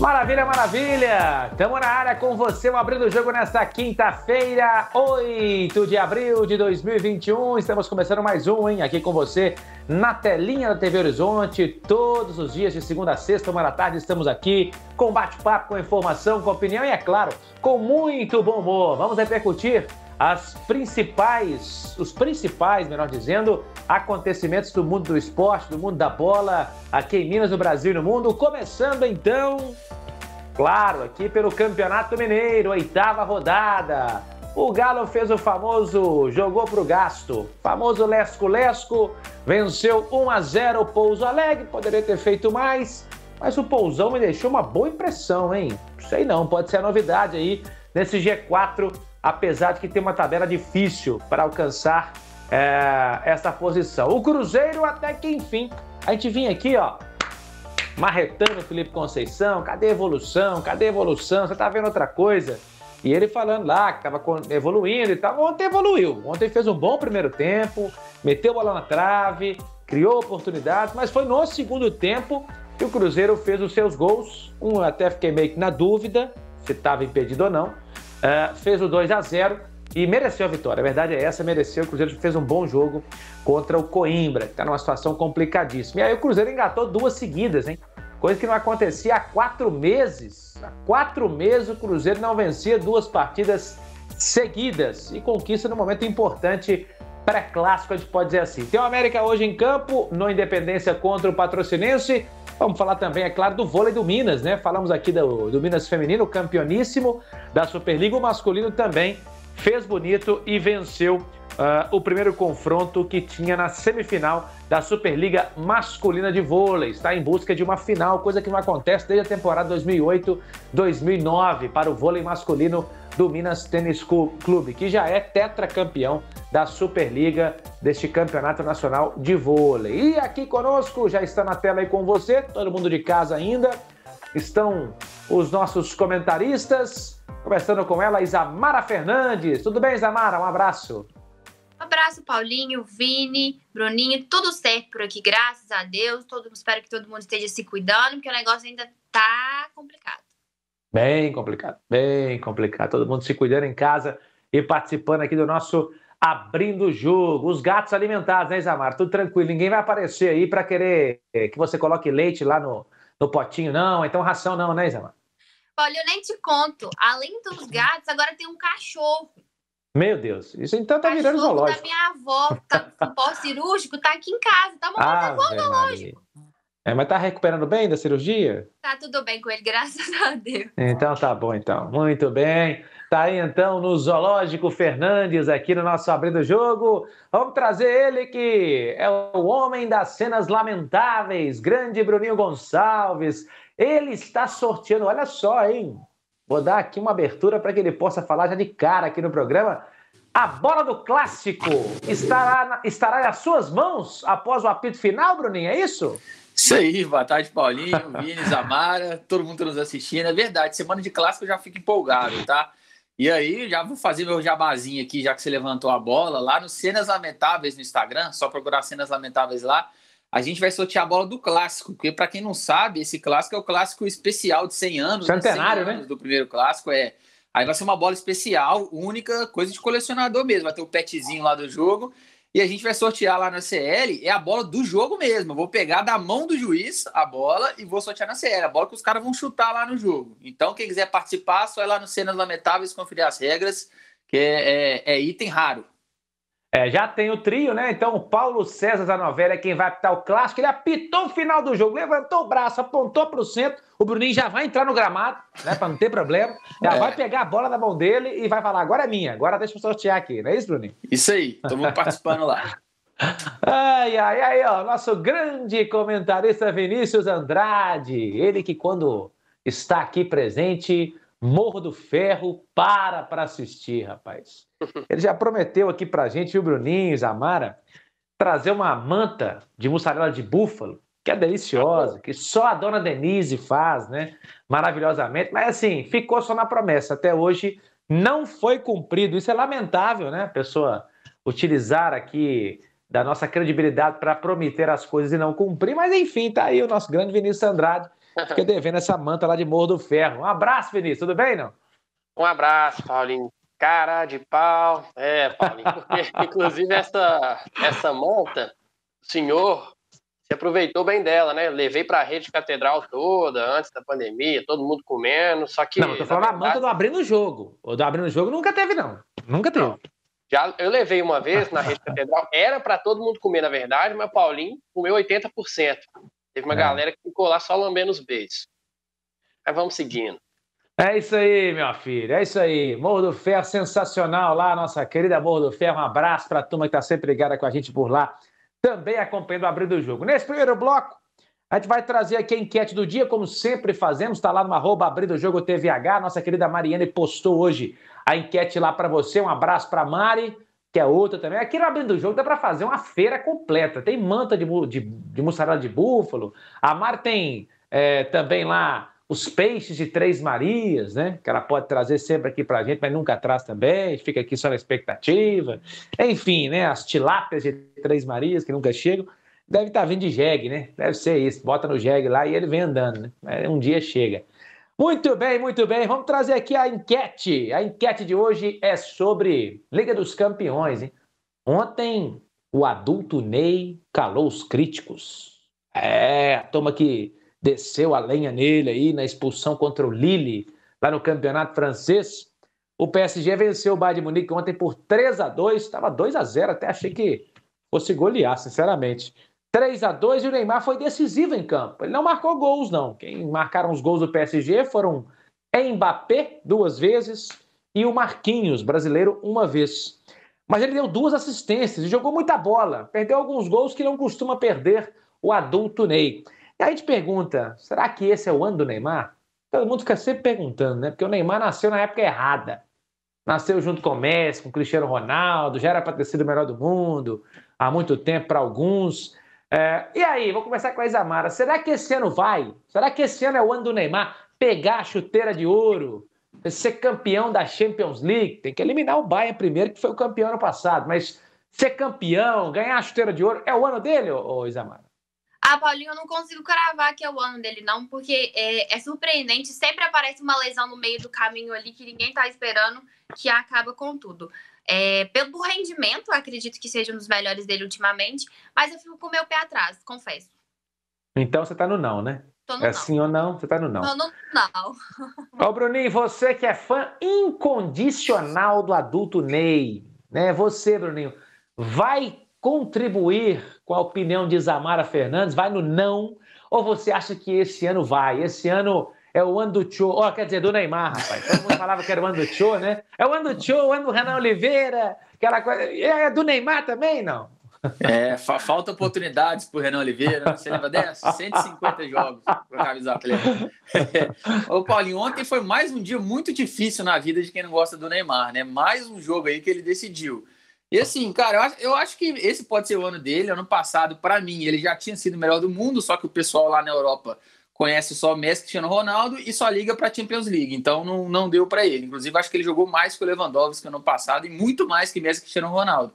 Maravilha, maravilha! Tamo na área com você, abrindo o jogo nesta quinta-feira, 8 de abril de 2021. Estamos começando mais um, hein? Aqui com você na telinha da TV Horizonte, todos os dias de segunda a sexta, uma da tarde, estamos aqui com bate-papo, com informação, com opinião e, é claro, com muito bom humor. Vamos repercutir as principais, os principais, melhor dizendo, acontecimentos do mundo do esporte, do mundo da bola, aqui em Minas, no Brasil e no mundo. Começando então, claro, aqui pelo Campeonato Mineiro, oitava rodada. O Galo fez o famoso jogou pro gasto, famoso lesco-lesco, venceu 1 a 0 o Pouso Alegre, poderia ter feito mais, mas o Pousão me deixou uma boa impressão, hein? Sei não, pode ser a novidade aí nesse G4 apesar de que tem uma tabela difícil para alcançar é, essa posição. O Cruzeiro até que enfim. A gente vinha aqui, ó, marretando Felipe Conceição, cadê a evolução? Cadê a evolução? Você tá vendo outra coisa? E ele falando lá que estava evoluindo e tal. Ontem evoluiu. Ontem fez um bom primeiro tempo, meteu a bola na trave, criou oportunidades, mas foi no segundo tempo que o Cruzeiro fez os seus gols. Um eu até fiquei meio que na dúvida se estava impedido ou não uh, fez o 2 a 0 e mereceu a vitória. A verdade é essa, mereceu. O Cruzeiro fez um bom jogo contra o Coimbra, que está numa situação complicadíssima. E aí o Cruzeiro engatou duas seguidas, hein? Coisa que não acontecia há quatro meses. Há quatro meses o Cruzeiro não vencia duas partidas seguidas e conquista no momento importante pré-clássico, a gente pode dizer assim. Tem o América hoje em campo, no Independência contra o Patrocinense. Vamos falar também, é claro, do vôlei do Minas, né? Falamos aqui do, do Minas Feminino, campeoníssimo da Superliga. O masculino também fez bonito e venceu uh, o primeiro confronto que tinha na semifinal da Superliga Masculina de Vôlei. Está em busca de uma final, coisa que não acontece desde a temporada 2008-2009 para o vôlei masculino do Minas Tênis Clube, que já é tetracampeão da Superliga deste Campeonato Nacional de Vôlei. E aqui conosco, já está na tela aí com você, todo mundo de casa ainda, estão os nossos comentaristas, Conversando com ela, Isamara Fernandes. Tudo bem, Isamara? Um abraço. Um abraço, Paulinho, Vini, Bruninho, tudo certo por aqui, graças a Deus. Todo, espero que todo mundo esteja se cuidando, porque o negócio ainda tá complicado. Bem complicado, bem complicado. Todo mundo se cuidando em casa e participando aqui do nosso Abrindo o Jogo. Os gatos alimentados, né, Isamar? Tudo tranquilo, ninguém vai aparecer aí para querer que você coloque leite lá no, no potinho, não. Então, ração não, né, Isamar? Olha, eu nem te conto. Além dos uhum. gatos, agora tem um cachorro. Meu Deus, isso então tá virando zoológico. da minha avó, tá com pós cirúrgico, tá aqui em casa, tá montando ah, tá zoológico. É, mas tá recuperando bem da cirurgia? Tá tudo bem com ele, graças a Deus. Então tá bom, então. Muito bem. Tá aí então no Zoológico Fernandes, aqui no nosso Abrindo o Jogo. Vamos trazer ele que é o homem das cenas lamentáveis, grande Bruninho Gonçalves. Ele está sorteando, olha só, hein? Vou dar aqui uma abertura para que ele possa falar já de cara aqui no programa. A bola do clássico estará, estará nas suas mãos após o apito final, Bruninho, é isso? Isso aí, boa tarde, Paulinho, Vinícius, Amara, todo mundo nos assistindo. É verdade, semana de clássico eu já fico empolgado, tá? E aí, já vou fazer meu jabazinho aqui, já que você levantou a bola, lá no Cenas Lamentáveis no Instagram, só procurar Cenas Lamentáveis lá a gente vai sortear a bola do clássico, porque para quem não sabe, esse clássico é o clássico especial de 100 anos, né? centenário, né? 100 anos né? do primeiro clássico é. Aí vai ser uma bola especial, única, coisa de colecionador mesmo, vai ter o um petzinho lá do jogo. E a gente vai sortear lá na CL, é a bola do jogo mesmo. Eu vou pegar da mão do juiz a bola e vou sortear na CL, a bola que os caras vão chutar lá no jogo. Então, quem quiser participar, só é lá no Cenas Lamentáveis conferir as regras, que é, é, é item raro. É, já tem o trio, né? Então o Paulo César da novela é quem vai apitar o clássico. Ele apitou o final do jogo, levantou o braço, apontou para o centro. O Bruninho já vai entrar no gramado, né? Para não ter problema. Já é. vai pegar a bola na mão dele e vai falar: agora é minha, agora deixa eu sortear aqui, não é isso, Bruninho? Isso aí, estamos então participando lá. Ai, ai, ai, ó, nosso grande comentarista Vinícius Andrade, ele que quando está aqui presente, Morro do Ferro para para assistir, rapaz. Ele já prometeu aqui a gente, o Bruninho, Zamara, trazer uma manta de mussarela de búfalo, que é deliciosa, que só a dona Denise faz, né? Maravilhosamente. Mas assim, ficou só na promessa. Até hoje não foi cumprido. Isso é lamentável, né? A pessoa utilizar aqui da nossa credibilidade para prometer as coisas e não cumprir. Mas enfim, tá aí o nosso grande Vinícius Andrade Fiquei devendo essa manta lá de Morro do Ferro. Um abraço, Vinícius. Tudo bem, não? Um abraço, Paulinho. Cara de pau. É, Paulinho. Porque, inclusive, essa, essa manta, o senhor se aproveitou bem dela, né? Levei para a rede catedral toda, antes da pandemia, todo mundo comendo, só que... Não, tô falando a manta do Abrindo o Jogo. O do Abrindo o Jogo nunca teve, não. Nunca teve. Já, eu levei uma vez na rede catedral, era para todo mundo comer, na verdade, mas Paulinho comeu 80%. Teve uma é. galera que ficou lá só lambendo os beijos. Mas vamos seguindo. É isso aí, meu filho. É isso aí. Morro do Ferro, é sensacional lá, nossa querida Morro do Ferro. Um abraço para a turma que está sempre ligada com a gente por lá, também acompanhando o abrir do jogo. Nesse primeiro bloco, a gente vai trazer aqui a enquete do dia, como sempre fazemos, está lá no arroba abrindo jogo TVH. Nossa querida Mariana postou hoje a enquete lá para você. Um abraço para Mari que é outra também. Aqui no abrindo do jogo dá para fazer uma feira completa. Tem manta de, de, de mussarela de búfalo. A Mar tem é, também lá os peixes de Três Marias, né? Que ela pode trazer sempre aqui para a gente, mas nunca traz também. Fica aqui só na expectativa. Enfim, né? As tilápias de Três Marias que nunca chegam. Deve estar tá vindo de jegue, né? Deve ser isso. Bota no jegue lá e ele vem andando, né? É, um dia chega. Muito bem, muito bem. Vamos trazer aqui a enquete. A enquete de hoje é sobre Liga dos Campeões. Hein? Ontem, o adulto Ney calou os críticos. É, a turma que desceu a lenha nele aí na expulsão contra o Lille, lá no Campeonato Francês. O PSG venceu o Bayern de Munique ontem por 3 a 2 Estava 2 a 0 até achei que fosse golear, sinceramente. 3 a 2 e o Neymar foi decisivo em campo. Ele não marcou gols, não. Quem marcaram os gols do PSG foram Mbappé duas vezes e o Marquinhos, brasileiro, uma vez. Mas ele deu duas assistências e jogou muita bola. Perdeu alguns gols que não costuma perder o adulto Ney. E aí a gente pergunta: será que esse é o ano do Neymar? Todo mundo fica sempre perguntando, né? Porque o Neymar nasceu na época errada. Nasceu junto com o Messi, com o Cristiano Ronaldo, já era para ter sido o melhor do mundo há muito tempo para alguns. É, e aí, vou começar com a Isamara. Será que esse ano vai? Será que esse ano é o ano do Neymar pegar a chuteira de ouro? Ser campeão da Champions League? Tem que eliminar o Bayern primeiro, que foi o campeão ano passado. Mas ser campeão, ganhar a chuteira de ouro, é o ano dele, ô, Isamara? Ah, Paulinho, eu não consigo cravar que é o ano dele, não, porque é, é surpreendente. Sempre aparece uma lesão no meio do caminho ali que ninguém tá esperando, que acaba com tudo. É, pelo rendimento, acredito que seja um dos melhores dele ultimamente, mas eu fico com o meu pé atrás, confesso. Então você tá no não, né? Tô no é não. sim ou não? Você tá no não. Tô no não. Ô, Bruninho, você que é fã incondicional do adulto Ney, né? Você, Bruninho, vai contribuir com a opinião de Zamara Fernandes? Vai no não? Ou você acha que esse ano vai? Esse ano é o ano do Cho. Oh, quer dizer, do Neymar, rapaz. Todo mundo falava que era o ano do Cho, né? É o ano do Cho, o ano do Renan Oliveira, aquela coisa. É, é do Neymar também, não? É, fa falta oportunidades para o Renan Oliveira, você lembra dessa? 150 jogos para a camisa ele. Ô Paulinho, ontem foi mais um dia muito difícil na vida de quem não gosta do Neymar, né? Mais um jogo aí que ele decidiu. E assim, cara, eu acho, eu acho que esse pode ser o ano dele. Ano passado, para mim, ele já tinha sido o melhor do mundo, só que o pessoal lá na Europa conhece só Messi, Cristiano Ronaldo e só liga para a Champions League. Então não, não deu para ele. Inclusive, acho que ele jogou mais que o Lewandowski ano passado e muito mais que Messi e Cristiano Ronaldo.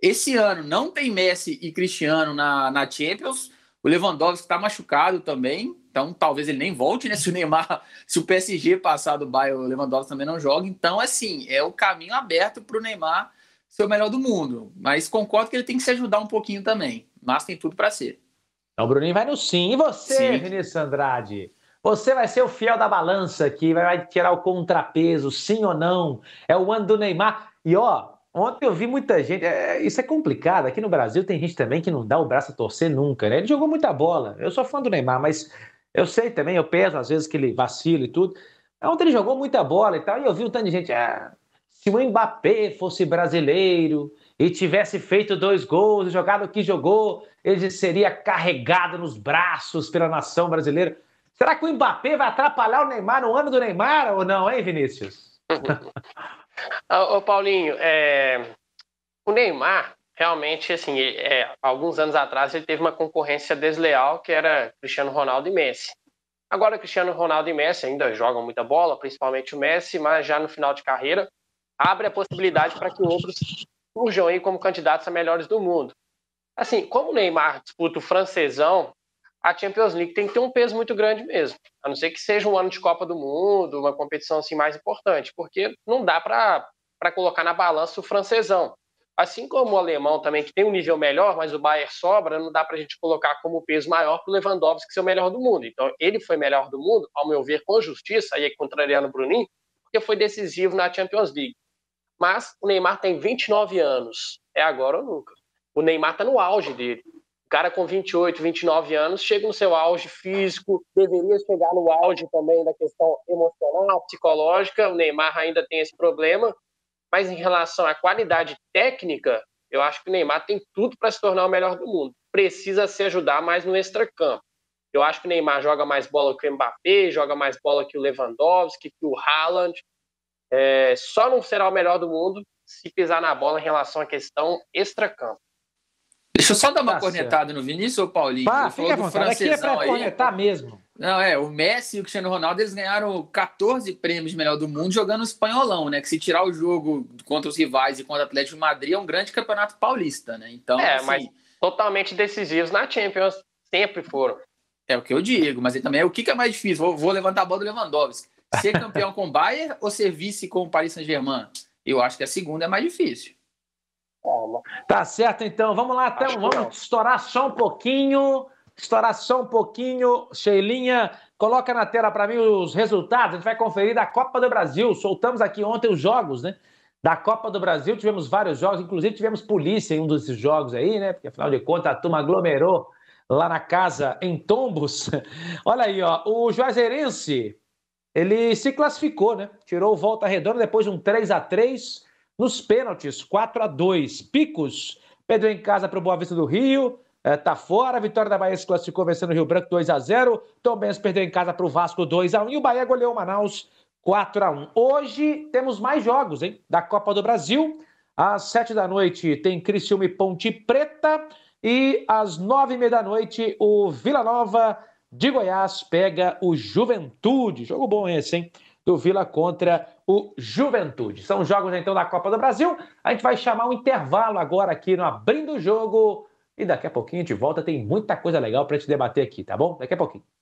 Esse ano não tem Messi e Cristiano na, na Champions. O Lewandowski está machucado também, então talvez ele nem volte, né? Se o Neymar, se o PSG passar do bairro, o Lewandowski também não joga. Então, assim, é o caminho aberto para o Neymar ser o melhor do mundo. Mas concordo que ele tem que se ajudar um pouquinho também. Mas tem tudo para ser. Então, o Bruninho vai no sim. E você, Vinícius Andrade? Você vai ser o fiel da balança que vai tirar o contrapeso, sim ou não? É o ano do Neymar. E ó, ontem eu vi muita gente. É, isso é complicado. Aqui no Brasil tem gente também que não dá o braço a torcer nunca, né? Ele jogou muita bola. Eu sou fã do Neymar, mas eu sei também, eu peso às vezes que ele vacila e tudo. Ontem ele jogou muita bola e tal, e eu vi um tanto de gente. Ah, se o Mbappé fosse brasileiro e tivesse feito dois gols, jogado o que jogou, ele seria carregado nos braços pela nação brasileira. Será que o Mbappé vai atrapalhar o Neymar no ano do Neymar ou não, hein, Vinícius? Ô, Paulinho, é... o Neymar, realmente, assim, é... alguns anos atrás ele teve uma concorrência desleal que era Cristiano Ronaldo e Messi. Agora, Cristiano Ronaldo e Messi ainda jogam muita bola, principalmente o Messi, mas já no final de carreira abre a possibilidade para que outros surjam aí como candidatos a melhores do mundo. Assim, como o Neymar disputa o francesão, a Champions League tem que ter um peso muito grande mesmo. A não ser que seja um ano de Copa do Mundo, uma competição assim mais importante, porque não dá para colocar na balança o francesão. Assim como o alemão também, que tem um nível melhor, mas o Bayern sobra, não dá para a gente colocar como peso maior para o Lewandowski ser o melhor do mundo. Então, ele foi melhor do mundo, ao meu ver, com justiça, aí contrariando o Bruninho, porque foi decisivo na Champions League. Mas o Neymar tem 29 anos, é agora ou nunca. O Neymar está no auge dele. O cara com 28, 29 anos chega no seu auge físico, deveria chegar no auge também da questão emocional, psicológica. O Neymar ainda tem esse problema, mas em relação à qualidade técnica, eu acho que o Neymar tem tudo para se tornar o melhor do mundo. Precisa se ajudar mais no extracampo. Eu acho que o Neymar joga mais bola que o Mbappé, joga mais bola que o Lewandowski, que o Haaland. É, só não será o melhor do mundo se pisar na bola em relação à questão extracampo. Deixa eu só dar uma tá cornetada no Vinícius ou Paulinho? Ah, fica à vontade. Aqui é pra aí. cornetar mesmo. Não, é, o Messi e o Cristiano Ronaldo, eles ganharam 14 prêmios melhor do mundo jogando espanholão, né? Que se tirar o jogo contra os rivais e contra o Atlético de Madrid é um grande campeonato paulista, né? Então, é, assim, mas totalmente decisivos na Champions, sempre foram. É o que eu digo, mas também é o que, é mais difícil. Vou, vou levantar a bola do Lewandowski. Ser campeão com o Bayern ou ser vice com o Paris Saint-Germain? Eu acho que a segunda é mais difícil. Tá certo, então. Vamos lá, então Acho vamos estourar só um pouquinho. Estourar só um pouquinho. Sheilinha, coloca na tela para mim os resultados. A gente vai conferir da Copa do Brasil. Soltamos aqui ontem os jogos, né? Da Copa do Brasil, tivemos vários jogos, inclusive tivemos polícia em um desses jogos aí, né? Porque afinal de contas a turma aglomerou lá na casa em Tombos. Olha aí, ó, o Juazeirense, ele se classificou, né? Tirou volta redonda depois de um 3 a 3 nos pênaltis, 4 a 2 Picos perdeu em casa para o Boa Vista do Rio, é, tá fora. A vitória da Bahia se classificou vencendo o Rio Branco 2 a 0 Tom Benz perdeu em casa para o Vasco 2 a 1 E o Bahia goleou o Manaus 4 a 1 Hoje temos mais jogos, hein? Da Copa do Brasil. Às 7 da noite tem Criciúma e Ponte Preta. E às 9 e meia da noite o Vila Nova de Goiás pega o Juventude. Jogo bom esse, hein? do Vila contra o Juventude. São jogos então da Copa do Brasil. A gente vai chamar um intervalo agora aqui no Abrindo o Jogo. E daqui a pouquinho de volta tem muita coisa legal para a gente debater aqui, tá bom? Daqui a pouquinho.